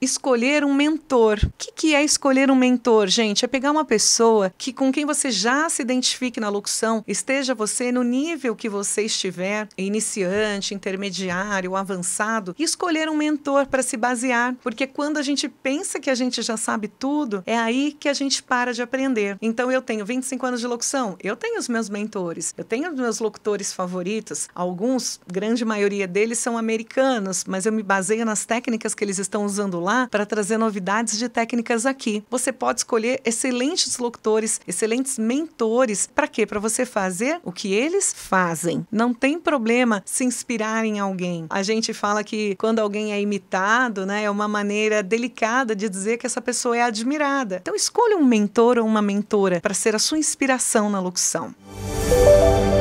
escolher um mentor. O que, que, é escolher um mentor, gente? É pegar uma pessoa que com quem você já se identifique na locução, esteja você no nível que você estiver, iniciante, intermediário, avançado, e escolher um mentor para se basear, porque quando a gente pensa que a gente já sabe tudo, é aí que a gente para de aprender. Então eu tenho 25 anos de locução, eu tenho os meus mentores, eu tenho os meus locutores favoritos, alguns, grande maioria deles são americanos, mas eu me baseio nas técnicas que eles estão usando lá para trazer novidades de técnicas aqui. Você pode escolher excelentes locutores, excelentes mentores. Para quê? Para você fazer o que eles fazem. Não tem problema se inspirar em alguém. A gente fala que quando alguém é imitado, né, é uma maneira delicada de dizer que essa pessoa é admirada. Então escolha um mentor ou uma mentora para ser a sua inspiração na locução. Música